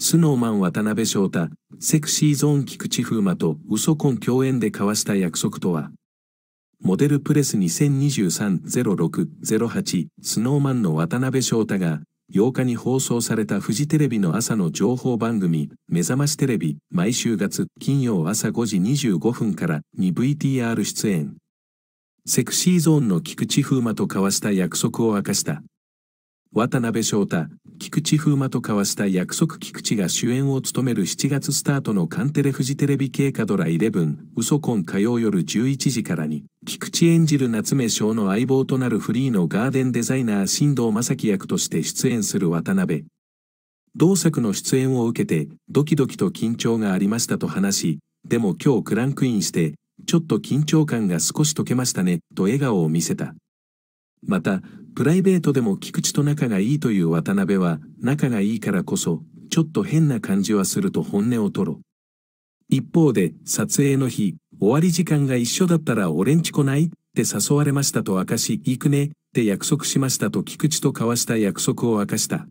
スノーマン渡辺翔太、セクシーゾーン菊池風磨と嘘婚共演で交わした約束とは、モデルプレス2023-06-08スノーマンの渡辺翔太が、8日に放送されたフジテレビの朝の情報番組、目覚ましテレビ、毎週月、金曜朝5時25分からに VTR 出演。セクシーゾーンの菊池風磨と交わした約束を明かした。渡辺翔太、菊池風磨と交わした約束菊池が主演を務める7月スタートのカンテレフジテレビ系カドラ11嘘婚火曜夜11時からに、菊池演じる夏目翔の相棒となるフリーのガーデンデザイナー新藤正樹役として出演する渡辺。同作の出演を受けて、ドキドキと緊張がありましたと話し、でも今日クランクインして、ちょっと緊張感が少し解けましたね、と笑顔を見せた。また、プライベートでも菊池と仲がいいという渡辺は、仲がいいからこそ、ちょっと変な感じはすると本音を吐露。一方で、撮影の日、終わり時間が一緒だったら俺んち来ないって誘われましたと明かし、行くねって約束しましたと菊池と交わした約束を明かした。